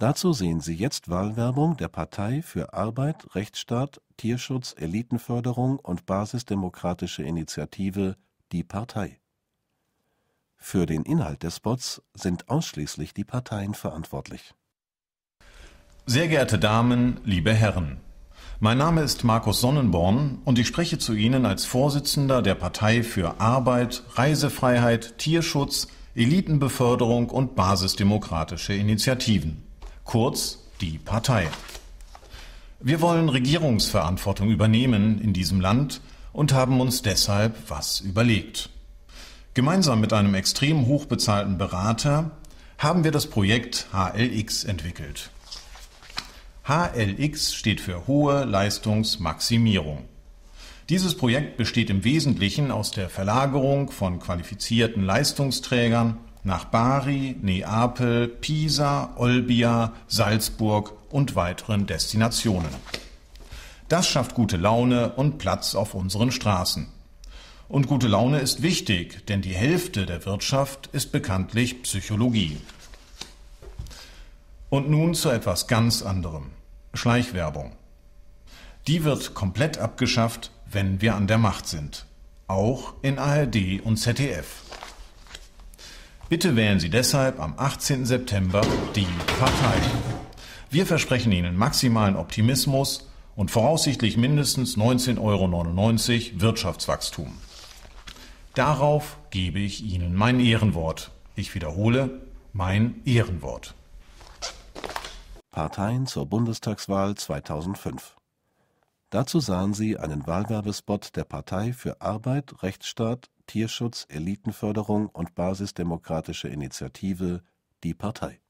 Dazu sehen Sie jetzt Wahlwerbung der Partei für Arbeit, Rechtsstaat, Tierschutz, Elitenförderung und basisdemokratische Initiative Die Partei. Für den Inhalt des Spots sind ausschließlich die Parteien verantwortlich. Sehr geehrte Damen, liebe Herren, mein Name ist Markus Sonnenborn und ich spreche zu Ihnen als Vorsitzender der Partei für Arbeit, Reisefreiheit, Tierschutz, Elitenbeförderung und basisdemokratische Initiativen kurz die Partei. Wir wollen Regierungsverantwortung übernehmen in diesem Land und haben uns deshalb was überlegt. Gemeinsam mit einem extrem hochbezahlten Berater haben wir das Projekt HLX entwickelt. HLX steht für hohe Leistungsmaximierung. Dieses Projekt besteht im Wesentlichen aus der Verlagerung von qualifizierten Leistungsträgern nach Bari, Neapel, Pisa, Olbia, Salzburg und weiteren Destinationen. Das schafft gute Laune und Platz auf unseren Straßen. Und gute Laune ist wichtig, denn die Hälfte der Wirtschaft ist bekanntlich Psychologie. Und nun zu etwas ganz anderem. Schleichwerbung. Die wird komplett abgeschafft, wenn wir an der Macht sind. Auch in ARD und ZDF. Bitte wählen Sie deshalb am 18. September die Partei. Wir versprechen Ihnen maximalen Optimismus und voraussichtlich mindestens 19,99 Euro Wirtschaftswachstum. Darauf gebe ich Ihnen mein Ehrenwort. Ich wiederhole mein Ehrenwort. Parteien zur Bundestagswahl 2005. Dazu sahen sie einen Wahlwerbespot der Partei für Arbeit, Rechtsstaat, Tierschutz, Elitenförderung und basisdemokratische Initiative Die Partei